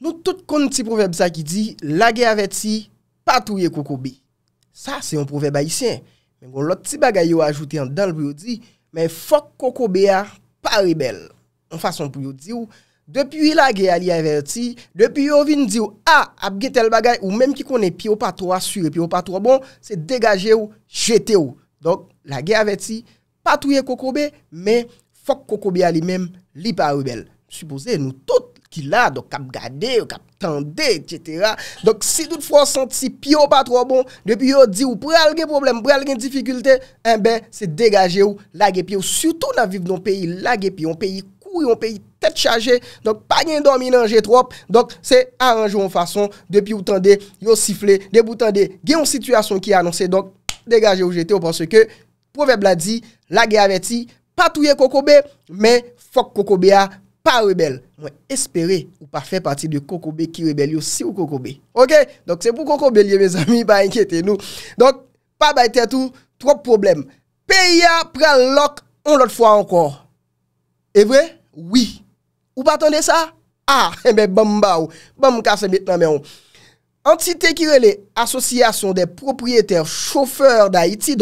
Nou tout kon ti pouveb sa ki di, la ge aveti, patou ye koko be. Sa, se yon pouveb ayisyen. Men kon lot ti bagay yo ajouti an dan pou yo di, men fok koko be a paribel. En fason pou yo di ou, depi la ge ali aveti, depi yo vin di ou, a, ap getel bagay, ou menm ki kone pi yo patou asyre, pi yo patou abon, se degaje ou, jete ou. Donk, la ge aveti, patou ye koko be, men fok koko be ali menm, li paribel. Supose nou tout, ki la, do kap gade, do kap tende, et cetera. Dok, si tout fwa senti pi yo pa tro bon, depi yo di ou pral gen problem, pral gen dificulte, en eh ben, se degaje ou, lage pi yo. Soutou nan viv non peyi, lage pi yo, on peyi kou, on peyi tet chaje, dok pa gen domine anje trop, dok se aranjou an fason, depi yo tende, yo sifle, depi yo tende, gen yon situasyon ki anonse, dok, degaje ou jete, o pwanswe ke, pouveb la di, lage ave ti, pa touye kokobe, pas rebelle. Moi, espérer ou pas faire partie de Kokobé qui rebelle aussi ou Kokobé. Ok? Donc, c'est pour Kokobé, mes amis, pas inquiétez nous. Donc, pas à tout, trop problème. problèmes. a pris lock une autre fois encore. Et vrai? Oui. Ou pas attendre ça? Ah, eh ben, ou bam, bam, casse maintenant, mais on. entite ki rele asosiyasyon de propryete choufeur d'Haïti,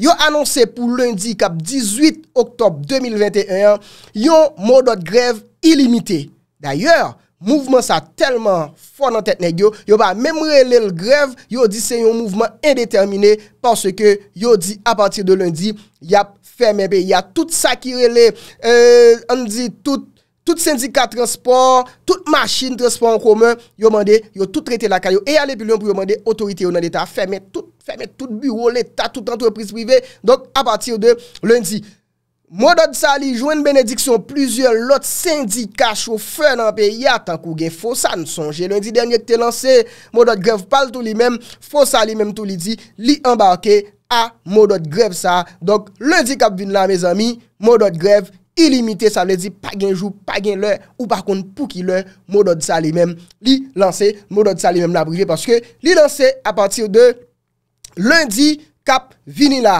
yo anonsè pou lundi kap 18 oktob 2021, yo moudot grev ilimite. D'ayor, mouvment sa telman fwa nan tetne gyo, yo ba memrele l grev, yo di se yon mouvment indetermine, parce ke yo di apatir de lundi, yap, ferme be. Ya tout sa ki rele, euh, an di tout, Tout syndikat transport, tout machine transport en commun, yo mande, yo tout traite la karyo. E alèpilion pou yo mande, otorite yo nan etat. Fèmè tout bureau, l'etat, tout entreprise privé. Donk, apatir de lundi. Modot sali, jwen benediksyon, plizye lot, syndikat, chou, fè nan pe, ya ah, tankou gen, fò sa nsonje. Lundi denye k te lanse, modot grev, pal tout li men, fò sa li men tout li di, li embarke, a modot grev sa. Donk, lundi kap vin la, me zami, modot grev, ilimite, sa vle di, pa genjou, pa gen lè, ou par kon pou ki lè, modod sa li men, li lanse, modod sa li men la brive, paske li lanse a patir de lundi, kap vinila.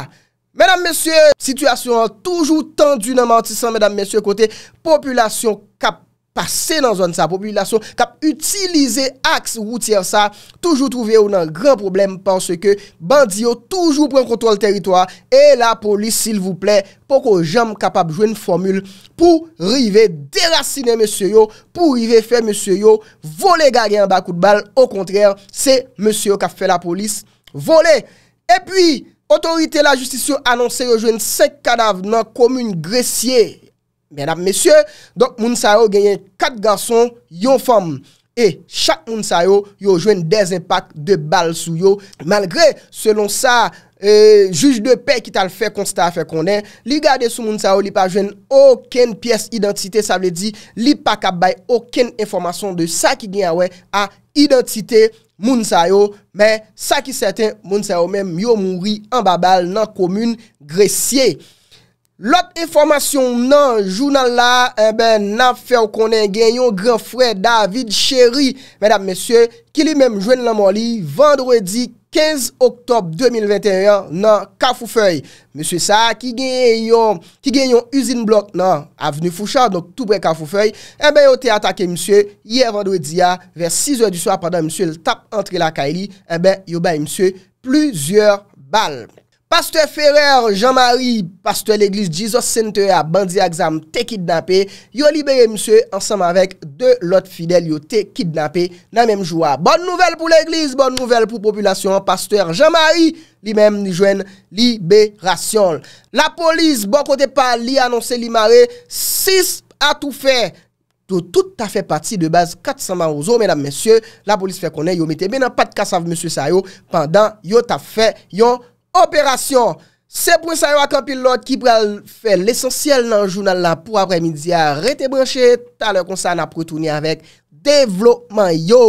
Mèdam mèsyè, situasyon an toujou tendu nan mantisan, mèdam mèsyè, kote populasyon kap, pa se nan zon sa popilasyon kap utilize aks woutier sa, toujou trouve ou nan gran problem, panse ke bandiyo toujou pren kontrol teritwa, e la polis sil vouple, poko jem kapap jwen formule, pou rive derasine monsiyo yo, pou rive fe monsiyo yo, vole gage an bakout bal, au kontrere, se monsiyo yo kap fe la polis, vole! E pi, otorite la justisyon anonse rejwen se kadav nan komoun gresye, Ben ap mesye, donk moun sa yo genyen kat garson yon fom E chak moun sa yo yo jwen dezen pak de bal sou yo Malgre selon sa juj de pe ki tal fe konta a fe konden Li gade sou moun sa yo li pa jwen oken piyes identite Sa vle di li pa kap bay oken informasyon de sa ki genyen we a identite moun sa yo Men sa ki seten moun sa yo men myo moun ri an babal nan komun gresye Lot informasyon nan, jounan la, ebe, eh nan fèw konen genyon gran fwè David Chéri, mèdame mèsyè, ki li mèm jwen nan moli, vendredi 15 oktob 2021, nan Kafoufèy. Mèsyè sa, ki genyon, ki genyon usine blok nan, aveni Fouchard, nan tout brek Kafoufèy, ebe, yo te atake mèsyè, yè vendredi ya, vè 6 oe du soya, pandan mèsyè l tap antre la kaili, ebe, yo bay mèsyè, plüzyèr bal. Pasteur Ferrer, Jean-Marie, pasteur l'Eglise, Jesus Sainte, a bandi a exam te kidnapé. Yo libere msye ansam avek de lot fidèl yo te kidnapé nan mèm joua. Bonne nouvel pou l'Eglise, bonne nouvel pou populasyon. Pasteur Jean-Marie, bon li mèm ni jwen, libe rasyon. La polis, bon kote pa, li anonsè li mare, sis a tou fè. To tout ta fè pati de base 400 man ouzo, mèdam mèsyè. La polis fè konè, yo mète bè nan pati kasav msye sa yo. Pendan yo ta fè, yo... Operasyon, se pou sa yo akampil lò ki pral fè l'esonsyel nan jounal la pou apre midi a rete breche talè konsan apre touni avek devlopman yo.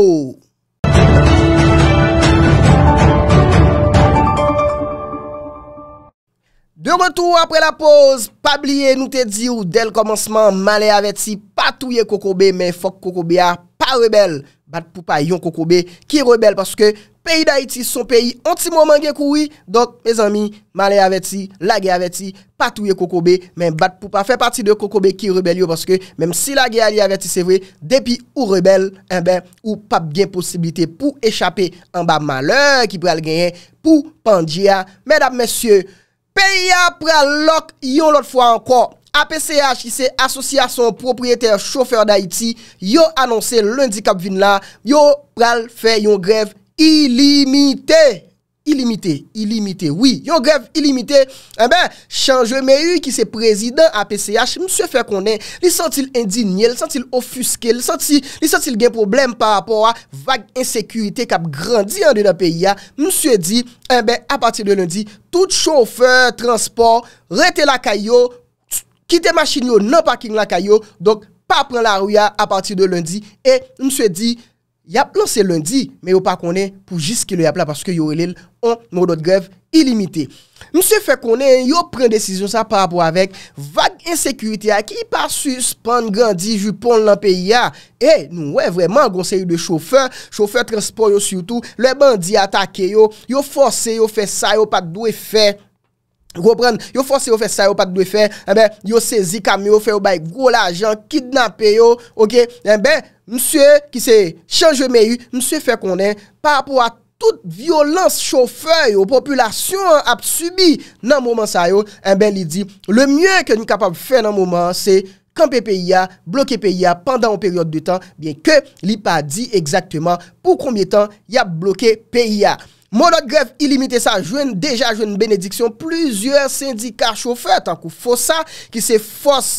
De retou apre la pose, pabliye nou te di ou del komansman, male aveti patouye kokobe, men fok kokobe a pa rebel, bat pou pa yon kokobe ki rebel, paske peyi da iti son peyi onti mou mange koui, donk, me zami, male aveti, la ge aveti, patouye kokobe, men bat pou pa fe pati de kokobe ki rebel yo, paske menm si la ge aveti se vwe, depi ou rebel, en eh ben ou pap gen posibilite pou echapen, an ba male ki pou al genyen, pou pandye a, men ap mesye, Peya pral lok yon lot fwa anko, APCH ki se asosye a son propryete choufer d'Haïti, yo anonsè londikap vin la, yo pral fè yon grev ilimite. ilimite, ilimite, oui, yo greve ilimite, en eh ben, chanje me yu ki se prezident a PCH mswe fe konen, li santil indigne li santil ofuske, li santil gen probleme par rapport a vague insekurite kap grandi an de la PIA mswe di, en eh ben, a pati de lundi, tout chauffeur, transport rete la kayo kite machin yo no parking la kayo donk, pa pren la ruya a pati de lundi, e mswe di Yap lan se lundi, me yo pa konen pou jist ki le yap la, paske yo elel on nou dot grev ilimite. Mse fe konen, yo pren desisyon sa parapou avèk, vag e sekurite ak, ki pa suspan gandhi jupon lan pe ya. E, nou wè vwèman, gonsen yu de choufe, choufe transpon yo sutou, le bandi atake yo, yo fose yo fe sa, yo pak dwe fe yo. yo fòs se yo fè sa yo pat dwe fè, yo sezi kamyo fè yo bay gwo la ajan, kidnapè yo, msè ki se chanjè me yu, msè fè konè, pa apò a tout violans chow fè yo, populasyon eh ap subi nan mouman sa yo, msè li di, le myè ke nou kapab fè nan mouman, se kanpe PIA, blokè PIA, pandan ou peryode de tan, msè li pa di exaktèman pou koumye tan ya blokè PIA. Monot grev ilimite sa jwen, deja jwen benediksyon, plizye syndikar choufre, tankou fosa ki se fos,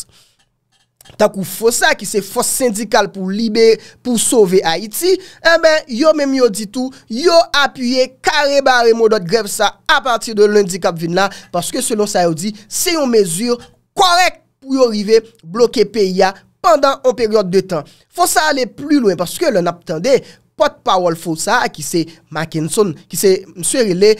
tankou fosa ki se fos syndikal pou libe, pou sove Haiti, e eh ben yo menm yo di tou, yo apye kare bare monot grev sa, a pati de l'indikab vin la, paske selon sa yo di, se yon mezur korek pou yo rive bloke PIA, pandan an peryode de tan. Fosa ale pli louen, paske loun ap tende, pot Pawol Fousa, ki se Mackinson, ki se mswe rile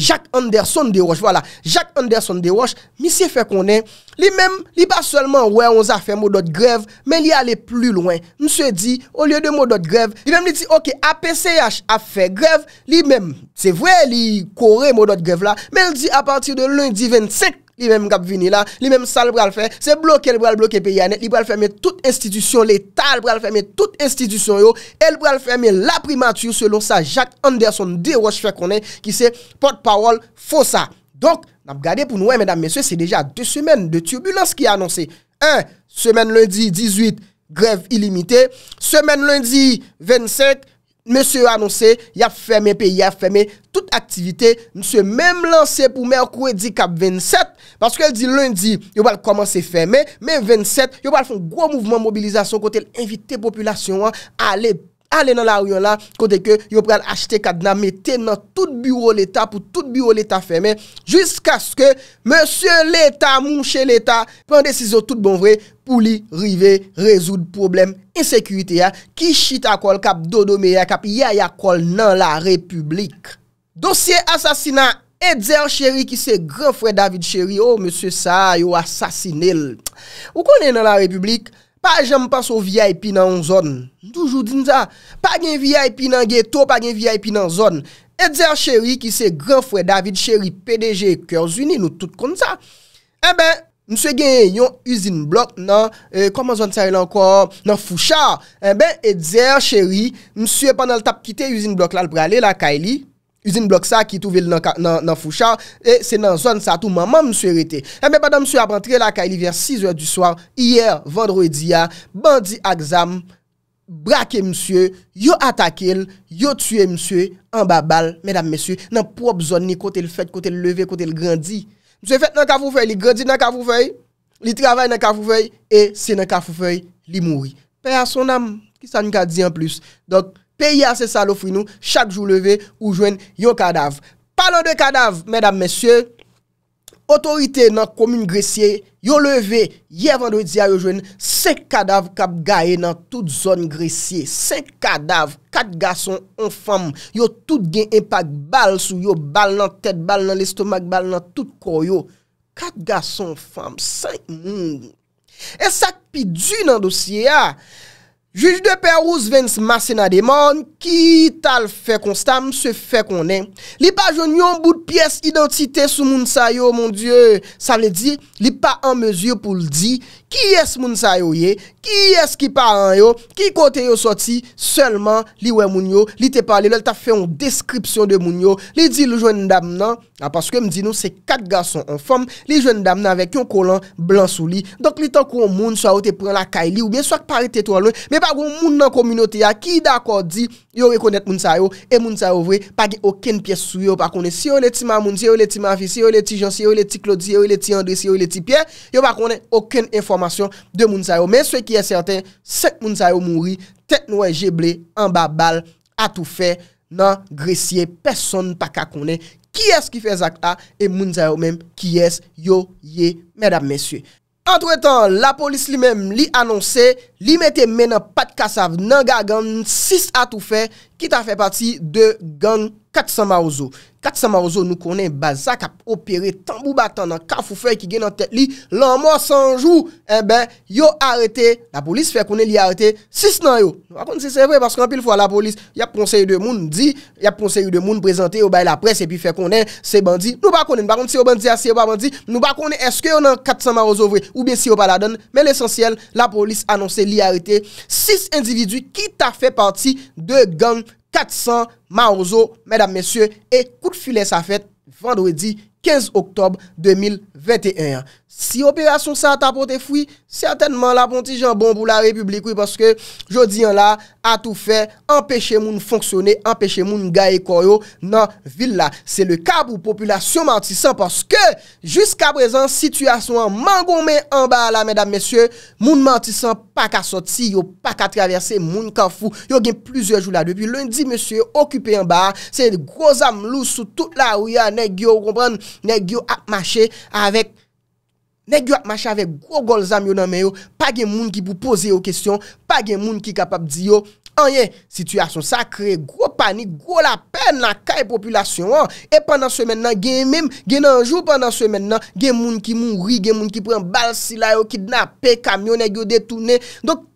Jacques Anderson de Roche, voilà. Jacques Anderson de Roche, mi se fè konen li mèm, li pas seulement wè, on zè fè modot grev, mè li alè plus loin. Mswe di, ou liè de modot grev, li mèm li di, ok, APCH a fè grev, li mèm, se vwè li kore modot grev la, mè li di, a patir de lundi 25 li même qui vini là, li même ça le faire, c'est bloquer le bral bloquer pays net, li bral fermer toute institution l'état, le bral fermer toute institution yo, elle bral fermer la primature selon ça Jacques Anderson de Roche qu'on est qui c'est porte-parole Fossa. Donc, n'a pour nous mesdames messieurs, c'est déjà deux semaines de turbulence qui est annoncé. Un, semaine lundi 18 grève illimitée, semaine lundi 25 Mese anonsè, y ap fermè pe y ap fermè, tout aktivité, mese mèm lanse pou mè an kouè di kap 27, paske el di lundi, yo bal komanse fermè, mèm 27, yo bal foun gwo mouvman mobilizasyon kote el invite populasyon an a le pèmè. Ale nan la ryon la kote ke yo pral achete kadna mette nan tout bureau l'Etat pou tout bureau l'Etat feme. Jusk aske monsye l'Etat mounche l'Etat prende siso tout bon vre pou li rive rezoud problem insekwite ya. Ki chita kol kap dodo me ya kap ya ya kol nan la republik. Dosye asasina edzer cheri ki se grefwe David cheri. Oh monsye sa yo asasine l. Ou konen nan la republik? Pa jèm pa sou VIP nan ou zon. Ndoujou din za. Pa gen VIP nan ghetto, pa gen VIP nan zon. Et zèr chèri ki se Grand Frèd David chèri PDG Kersuni nou tout kon za. En eh ben, msè gen yon usine blok nan, eh, koman zon tsèri lan kwa, nan foucha. En eh ben, et zèr chèri, msè pan al tap kite usine blok lal pralè la kaili. Usine blok sa ki tou vil nan foucha. E se nan zon sa tou maman msue rete. E eh me pa nan msue ap rentre la ka ili ver 6 ou du soar. Iyer, vendredi ya. Bandi ak zam. Brake msue. Yo atakel. Yo tue msue. An ba bal. Medan msue. Nan prob zon ni kote l fete, kote l leve, kote l grandi. Msue fete nan ka fouvei. Li grandi nan ka fouvei. Li travay nan ka fouvei. E se nan ka fouvei, li mouri. Pe a son nam. Ki sa nou ka di an plus. Dok. pe ya se salofri nou, chak jou leve, ou jwen yo kadav. Palon de kadav, medam mesye, otorite nan komun gresye, yo leve, yev an do diya yo jwen, sek kadav kap gaye nan tout zon gresye. Sek kadav, kat gason on fam, yo tout gen impak bal sou yo, bal nan tet, bal nan listomak, bal nan tout kor yo. Kat gason on fam, senk mou. E sak pi du nan dosye ya, ah, Juj de Perouse vens mase na deman, ki tal fe konstam se fe konen. Li pa joun yon bout piyes identite sou moun sa yo, mon die, sa li di, li pa an mezyo pou li di, ki es moun sa yo ye, ki es ki pa an yo, ki kote yo soti, selman li we moun yo, li te pale, lel ta fe yon deskripsyon de moun yo, li di l joun dam nan, a ah, paske m di nou, se kat gason an fom, li joun dam nan vek yon kolan blan sou li, donk li tan kon moun sa yo te pre la kay li, ou bien swak pari tetwa lon, miye, Pa goun moun nan kominote ya ki dakor di yo rekonet moun sa yo e moun sa yo vwe pagi oken pyes sou yo pa kone. Si yo le ti ma moun, si yo le ti ma fi, si yo le ti jansi, si yo le ti klodzi, si yo le ti andri, si yo le ti piye, yo pa kone oken informasyon de moun sa yo. Men swe ki e serten, sek moun sa yo moun ri, tet nou e jeble, anba bal, atou fe, nan gresye, peson pa kakone. Ki es ki fe zakta e moun sa yo menm ki es yo ye, medab mensye. An tou etan, la polis li men li anonsè, li mette men pat kasav nan gagan 6 atou fè ki ta fè pati de gangan. 400 marozou, 400 marozou nou konen baza kap opere, tambou batan nan kafou fey ki gen nan tet li, lan mò sanjou, e eh ben, yo arete, la polis fè konen li arete 6 nan yo, nou akonde se se vre, parce konen pil fwa la polis, yap konsey yu demoun di yap konsey yu demoun prezante, yo bay la pres epi fè konen se bandi, nou bakone nou bakone se yo bandi ase, nou bakone eske yo nan 400 marozou vre, ou ben se yo pala don, men l'esensyel, la polis anonse li arete, 6 individu ki ta fè parti de gang 400, Maouzo, Mesdames, Messieurs, et Koutfile, sa fête, Vendredi, 15 Octobre 2021. Si operasyon sa tapote fwi, certainman la pon ti jan bon pou la republikou parce ke jodi an la, a tou fe, empèche moun fonksyone, empèche moun gae koryo nan vil la. Se le ka pou populasyon mantisan parce ke, jiska prezen, sityasyon man gome an ba la, mèdame, mèsyon, moun mantisan pa ka soti, yo pa ka traversè moun kan fwi, yo gen plizè jou la. Depi lèndi, mèsyon, okype an ba, se groz am lous sou tout la ou ya, ne gyo ak mache avèk Negyo akma chave gro gol zam yo nanme yo, pa gen moun ki pou pose yo kesyon, pa gen moun ki kapap di yo, anye, sityasyon sakre, gro panik, gro la pen la kaye populasyon an, e pandan semen nan gen mime, gen anjou pandan semen nan, gen moun ki moun ri, gen moun ki pren balsi la yo, ki dnape, kamyon, negyo detune.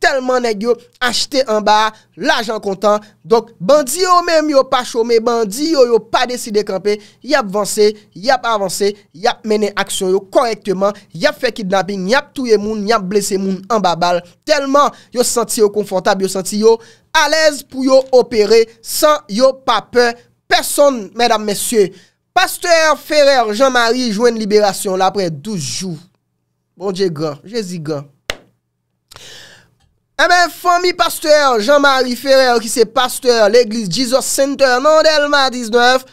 telman neg yo achete an ba la jan kontan, donk bandi yo menm yo pa chome, bandi yo yo pa deside kampe, yap vansè, yap avansè, yap mene aksyon yo korektèman, yap fekid nabin, yap touye moun, yap blese moun an ba bal, telman yo santi yo konfrontab, yo santi yo alez pou yo opere, san yo pa pe, person mèdam mèsyè, Pasteur Ferrer, Jean-Marie, jwen liberasyon la apre 12 jou, bon je gran, je zi gran, Eh Fomi Pasteur Jean-Marie Ferrer ki se Pasteur l'Eglise Jesus Center eh non Delma 19,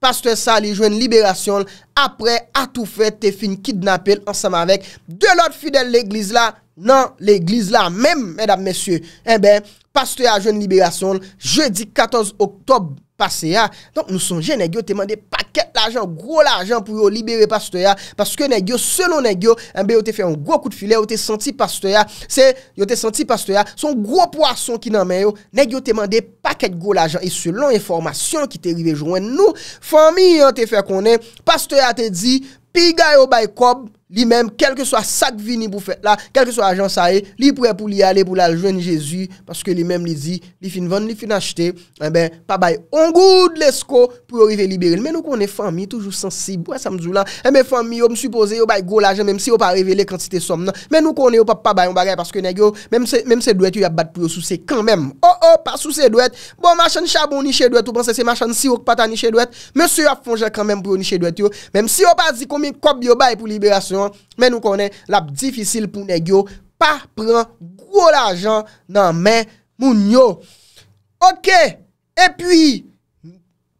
Pasteur sa li jwen liberasyon apre atoufè te fin kidnapèl ansam avèk de lòt fidèl l'Eglise la, nan l'Eglise la mèm mèdap mèsyè, Pasteur a jwen liberasyon jeudi 14 oktob 19. Pase ya, donk nou sonje negyo te mande paket l'ajan, gwo l'ajan pou yo libere paste ya, paske negyo, selon negyo, mbe eh yo te fè yon gwo kout filè, yo te senti paste ya, se, yo te senti paste ya, son gwo poason ki nanmen yo, negyo te mande paket gwo l'ajan, e selon yon formasyon ki te rive joen nou, fami yo te fè konen, paste ya te di, piga yo bay kob, Li men, kelke swa sak vini pou fet la, kelke swa ajan sa e, li pou e pou li ale pou la joen jesu, paske li men li zi, li fin vande, li fin achete, e eh ben, pa bay ongoud lesko, pou yo rive liberil. Men nou konen fami, toujou sensib, wè samzou la, e men fami yo msupose, yo bay go la ajan, menm si yo pa rivele kante se te som nan, menm nou konen yo pa bay, on bagay, paske negyo, menm se dwet yo ya bat pou yo souse, kanmen, o, o, pa souse dwet, bon, machan chabon ni chedwet, ou Men nou konen lap difisil pou negyo pa pran gwo la jan nan men moun yo. Ok, epwi,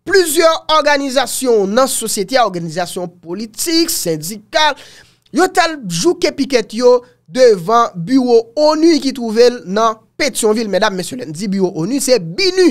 plizyon organizasyon nan sosyetya, organizasyon politik, syndikal, yo taljou ke piket yo devan bureau ONU ki touvel nan Petionville. Medan, men sou len di bureau ONU, se BINU.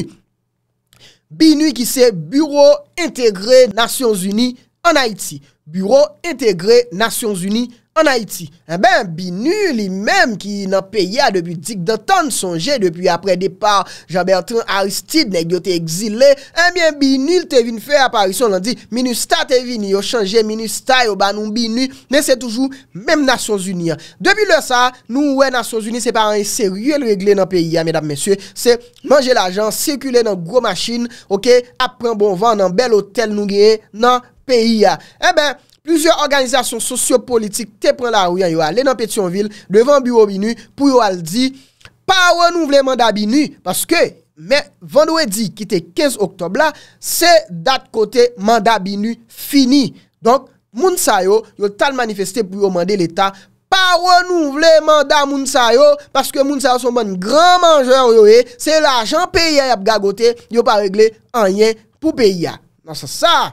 BINU ki se Bureau Integre Nations Unis an Haiti. Bureau intégré Nations Unies An Haiti, e eh ben binu li mem ki nan peya debi dik dan tan sonje depi apre depa Jean-Bertrand Aristide nek yo te exile e eh ben binu te vin fe aparisyon nan di, minu sta te vini yo chanje, minu sta yo banou, binu ne se toujou, menm nasyon zuni debi le sa, nou we nasyon zuni se pa an seryuel regle nan peya menap mensye, se manje la jan sekule nan gro machin, ok apren bonvan nan bel hotel nou gen nan peya, e eh ben Plüzyor organizasyon sosyo-politik te pren la ouyan yo alè nan Petionville, devan biro binu pou yo al di, pa renouvle manda binu, paske, men, vandouè di ki te 15 oktob la, se dat kote manda binu fini. Donk, moun sa yo, yo tal manifestè pou yo mande l'Etat, pa renouvle manda moun sa yo, paske moun sa yo son ban gran manjan yo e, se la jan peyi ya ap gagote, yo pa regle anyen pou peyi ya. Non se sa?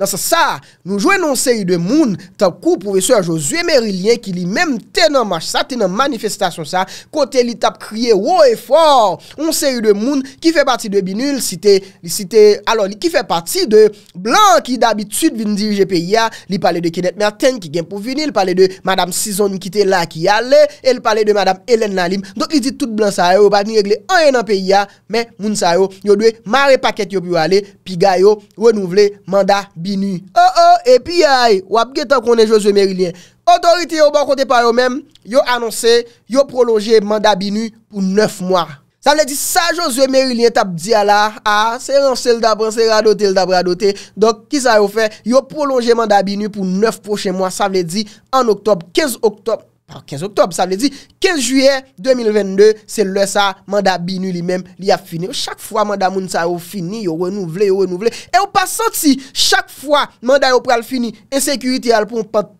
Nan sa sa, nou jwen non se yu de moun, tab kou pouve se a Josué Merylien, ki li menm tenan manche sa, tenan manifestasyon sa, kote li tab kriye woye for, non se yu de moun, ki fe pati de Binul, si te, li si te, alon li ki fe pati de Blanc, ki dabit sud vin dirije PIA, li pale ah. de Kenneth Martin, ki gen pou vini, li pale de Madame Sison, ki te la ki ale, e li pale de Madame Hélène Lalim, don li di tout Blanc sa yo, ba ni yegle en en PIA, ah. men moun sa yo, yo dwe mare paket yo pi wale, pi gayo, renouvle manda bin Oh oh epi yae wap getan konen Josue Merilien Otorite yo bankote pa yo men yo anonse yo prolonje manda binu pou 9 mwa Sa vle di sa Josue Merilien tap di ala Se yon se l dabran se yon adote l dabra adote Donk ki sa yo fe yo prolonje manda binu pou 9 proche mwa Sa vle di an oktob 15 oktob 15 Oktob, sa vle di, 15 Juyer 2022, se lè sa, manda binu li menm, li a fini. Ou chak fwa manda moun sa ou fini, ou renouvle, ou renouvle. E ou pa soti, chak fwa, manda yo pral fini, ensekuiti al pou mpant.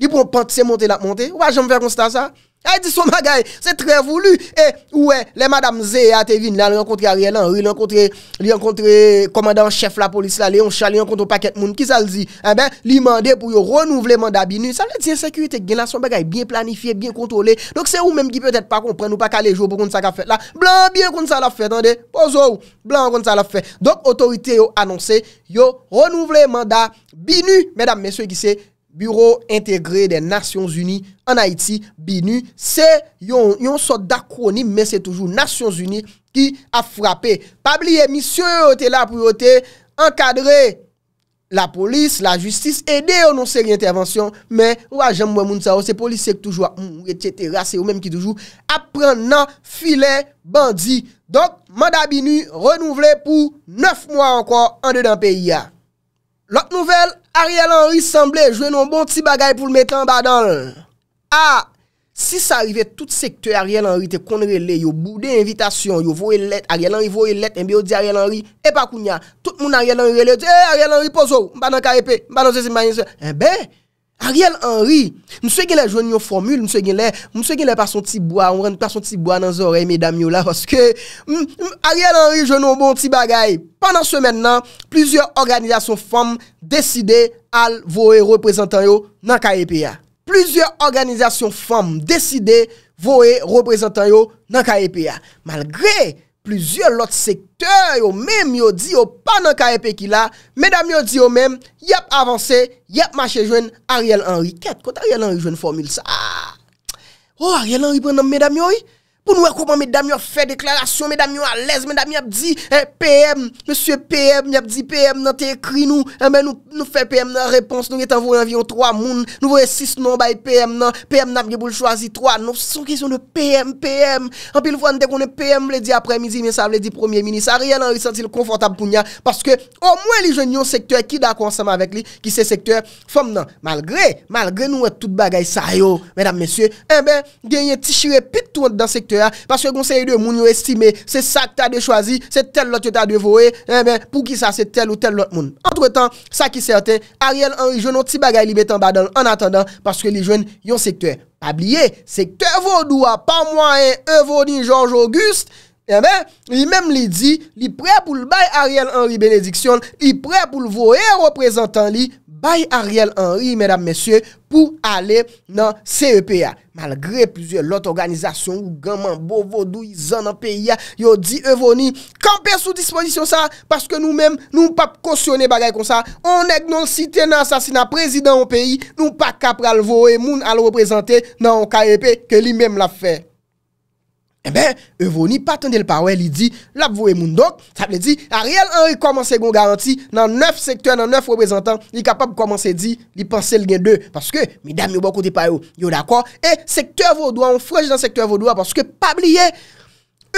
Di pou mpant, se monte la monte. Ou pa jom fè constat sa? Ay di sou magay, se tre voulu. E, oue, le madame Zeya Tevin, la lè yon kontre Ariel Henry, lè yon kontre, lè yon kontre komandan euh, chef la polis la, lè yon kontre Paket Moun, ki sa lè zi? E eh ben, lè yon mande pou yon renouvle manda binu. Sa lè tiye sekurite gen la sou magay, bien planifiye, bien kontrole. Dok se ou menm ki pwetet pa kompren ou pa kale jo pou konn sa ka fet la. Blan, bien konn sa la fet, an de, pozor, blan konn sa la fet. Dok, otorite yon anonse, yon renouvle manda binu, medam meswe ki se. Bureau Integré des Nations Unies en Haïti, BINU, c'est yon sort d'acronyme, mais c'est toujours Nations Unies qui a frappé. Pabli et monsieur, ote la priote, encadré la police, la justice, aidé ou non c'est l'intervention, mais wajem mwen moun sa ou, se polisèk toujwa, ou mm, etchèterasè ou mèm ki toujou, apren nan filè bandi. Donk, manda BINU, renouvlé pou neuf mwa ankor, an de dan PIA. Lot nouvel, Ariel Henry semblè, jwè nou bon ti bagay pou l'mètè an badan lè. Ah, ha, si sa arrive tout sektè Ariel Henry te konre lè, yo bou de invitation, yo vò e let, Ariel Henry vò e let, mbi yo di Ariel Henry, epakounia, eh, tout moun Ariel Henry eh, lè, ee eh, Ariel Henry pozò, mbanan karepe, mbanan sezimmanise, ebe! Ariel Henry, mswe gen lè joun yon formule, mswe gen lè, mswe gen lè pa son ti bwa, mwen pa son ti bwa nan zorey me dam yon la, woske, Ariel Henry joun yon bon ti bagay. Pendan semen nan, plizye organizasyon fom deside al vorey reprezentanyo nan ka epi ya. Plizye organizasyon fom deside vorey reprezentanyo nan ka epi ya. Malgre! Plüzyon lot sektèy yo mèm yo di yo panan kare pekila Mèdam yo di yo mèm Yap avansè Yap mache jwen Ariel Henry Kèt kont Ariel Henry jwen formil sa ah! Oh Ariel Henry pren nan mèdam yo yi Poun wè kouman mè dam yon fè deklarasyon Mè dam yon alèz, mè dam yon ap di PM, mè sye PM, mè ap di PM nan te ekri nou, mè nou fè PM nan repons, nou yon tan vò yon vyon 3 moun Nou vò yon 6 nan bay PM nan PM nan mè yon bòl chwazi 3, nou son ki yon de PM, PM, anpil vò an dekounen PM blè di apre midi, mè sa blè di premier mini, sa rè yon nan yon sentil konfortab pou nyan Paske, an mwen li jen yon sektor ki da konsama avèk li, ki se sektor Fòm nan, malgré, malgré nou wè tout bagay eh sa Pase kon se yon moun yo estime, se sak ta de chwazi, se tel lot yo ta de vowe, eh pou ki sa se tel ou tel lot moun. Entretan, sa ki serte, Ariel Henry Jouno ti bagay li betan badan an atandan, paske li Joun yon sektue, pa blye, sektue vodou a, pa mwa e, e vodi George Auguste, eh li mem li di, li pre pou l bay Ariel Henry Benediksyon, li pre pou l vowe reprezentan li, Bay Ariel Henry, mèdame, mèsyè, pou ale nan CEPA. Malgré plusieurs lote organisasyon ou gaman bovodou y zan nan PIA, yo di Evoni, kampe sou disponisyon sa, paske nou mèm nou pap kosyonè bagay kon sa, onèk nou sitè nan sasina prezident an PIA, nou pa kapral voe moun al reprezentè nan KEPA ke li mèm la fè. E eh bè, Evo ni patende l parwe li di, la pou vou e moun. Donk, sa pli di, a riel an yi komanse yon garanti nan neuf sektur, nan neuf reprezentant, li kapap komanse di, li panse l gen de. Paske, mi dami ou bako te payou, yo d'akwa. E, sektur vaudouan, ou frej nan sektur vaudouan, paske pa pli ye,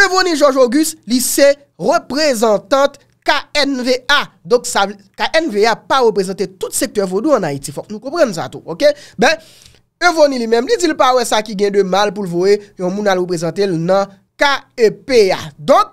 Evo ni George August, li se reprezentant KNVA. Donk, KNVA pa reprezenter tout sektur vaudouan en Haiti. Fok, nou komprenn sa tou, ok? Ben, Evo ni George August, li se reprezentant KNVA. E voni li menm li di li pa wè sa ki gen de mal pou l voè yon moun al wè prezante l nan KEPA. Don,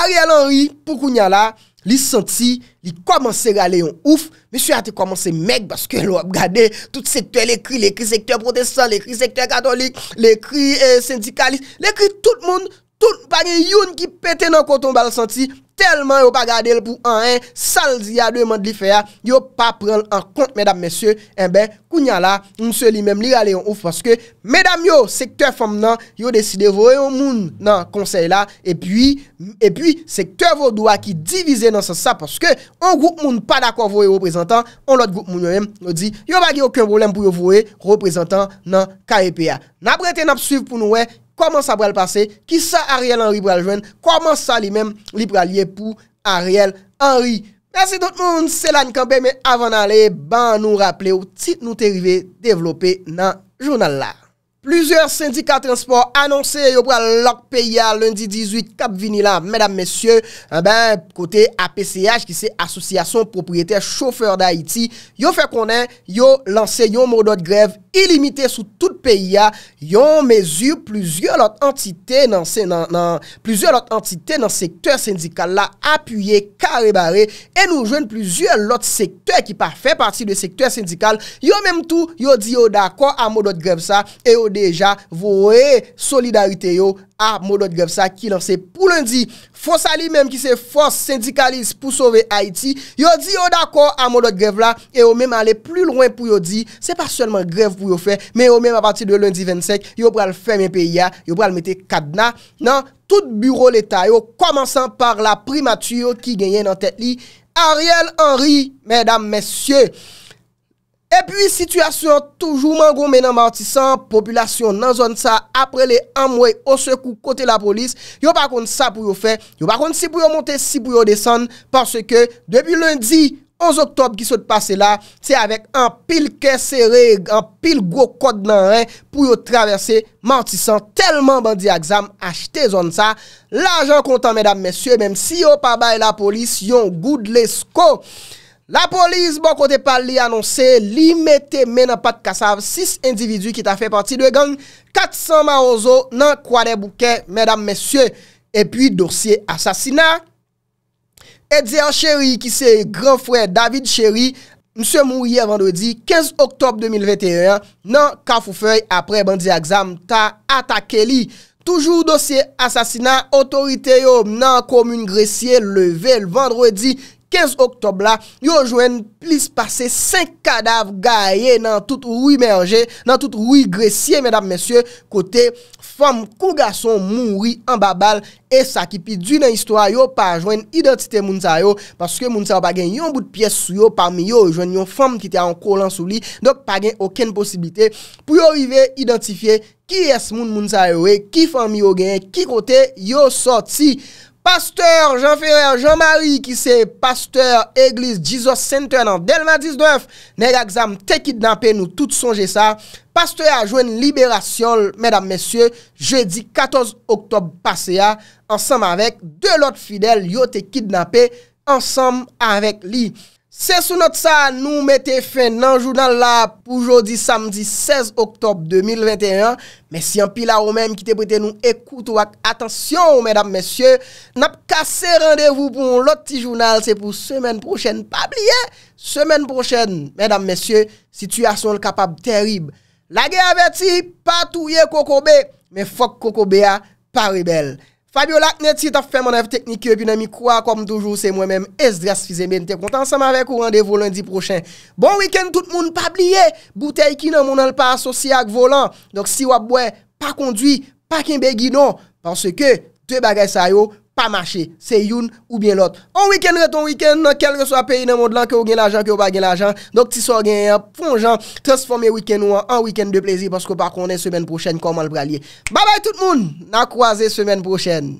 Ariel Henry pou kou nyan la li senti li komanse gale yon ouf. Mè sè a te komanse mèk baske l wap gade tout sèk tè lèkri, lèkri sèk tè protestant, lèkri sèk tè katolik, lèkri eh, sèndikalist, lèkri tout moun. tout pa gen yon ki pete nan koton bal santi, telman yo pa gade l pou an en, salzi ya dwe mand li feya, yo pa pren l an kont, mèdame, mèsye, enbe, eh kounya la, msye li mèm li gale yon ouf, paske, mèdame yo, sektèr fòm nan, yo deside vòe yon moun nan konsey la, epi, epi, sektèr vò doa ki divize nan sosa, paske, yon gout moun pa dakon vòe reprezentan, yon lot gout moun yon yon, yo di, yo pa gen okyon bòlem pou yon vòe reprezentan nan KAPA. koman sa bral pase, ki sa Ariel Henry bral jwen, koman sa li men li bral ye pou Ariel Henry. Tansi tout moun, selan kambè, men avan ale, ban nou rapple ou tit nou terive devlope nan jounal la. plusieurs syndicats transport annoncer yo pralok PIA lundi 18 Kap Vinila, mesdames, messieurs, eh ben, kote APCH ki se Association Propriétaires Chauffeurs d'Haïti yo fèr konen, yo lanser yo modot greve ilimité sou tout PIA, yo mèzure plusieurs lot entité nan plusieurs lot entité nan sektèr syndical la apuyè kare barè, e nou jène plusieurs lot sektèr ki pa fè partit de sektèr syndical, yo mèm tou, yo di yo d'akwa a modot greve sa, e yo Eja vou e solidarite yo A modot grev sa ki lanse pou lundi Fonsali menm ki se fons Syndikalis pou sove Haiti Yo di yo dako a modot grev la E yo menm ale plu loin pou yo di Se pa sèlman grev pou yo fe Men yo menm apati de lundi 25 Yo pral fèm en PIA Yo pral mette kadna nan tout bureau l'Etat Yo koman san par la primatur Ki genyen nan tèt li Ariel Henry Mesdames, messieurs E pi, situasyon toujou man goun men nan Martisan, populasyon nan zon sa, apre le amwe, o se kou kote la polis, yo bakon sa pou yo fe, yo bakon si pou yo monte, si pou yo desan, parce ke, debi lundi, 11 oktob ki sot pase la, se avek an pil ke sere, an pil go kote nan ren, pou yo traverse Martisan, telman bandi a gzam, achete zon sa, la jan kontan, mèdame, mèsyon, mèm si yo pa bay la polis, yon goud lesko, La polis bon kote pal li anonse li mete men apat kasav 6 individu ki ta fe pati dwe gang 400 ma ozo nan kwa de bouke medam mesye. E pi dosye asasina. E di an cheri ki se gran fwe David cheri mse mouye vandredi 15 oktob 2021 nan kafou fwe apre bandi aksam ta atake li. Toujou dosye asasina otorite yo nan komun gresye leve l vandredi. 15 oktob la, yo jwen plis pase 5 kadav gaye nan tout oui merje, nan tout oui gresye, medap mesye, kote, fam kou gason mouri an babal, e sakipi dwi nan istwa yo pa jwen identite moun sa yo, paske moun sa yo pa gen yon bout pyes sou yo, pa mi yo jwen yon fam ki te an kolan sou li, dok pa gen oken posibite, pou yo vive identifiye ki es moun moun sa yo we, ki fam yo gen, ki kote yo soti, Pasteur Jean Ferrer, Jean-Marie, ki se pasteur Eglise Jesus Center nan 2019, negak zam te kidnapè, nou tout sonje sa. Pasteur a jwen liberasyon, mesdames, messieurs, jeudi 14 oktob passea, ansam avèk, de lot fidèl, yo te kidnapè, ansam avèk li. Se sou not sa, nou mette fe nan jounal la pou jodi samdi 16 oktob 2021. Mè si yon pila ou mèm ki te brete nou ekout wak. Atensyon mèdam mèsyè, nap kase randevou pou louti jounal. Se pou semen prochen, pa bliye, semen prochen. Mèdam mèsyè, sityasyon l kapab terib. La gey abeti, pa touye kokobe, mè fok kokobe a, pari bel. Fabio Laknet, si ta ffe mwenev teknike, epi nan mi kwa kom toujou, se mwemem, es dras fizemen, te kontan sa mwavek ou randevo lundi prochen. Bon week-end tout mwoun pa bliye, boutei ki nan mwoun anl pa asosye ak volan, dok si wap bwe, pa kondwi, pa kin begi non, panse ke, te bagay sa yo, pa mache, se youn ou bien lot, an wikend re ton wikend, nan kel re so ap peyi nan mod lan, ki ou gen l'ajan, ki ou bagen l'ajan, donk ti so gen yon fonjan, transforme wikend ou an wikend de plezi, pasko pa konen semen prochen, koman l pralye, ba bay tout moun, nan kwoaze semen prochen.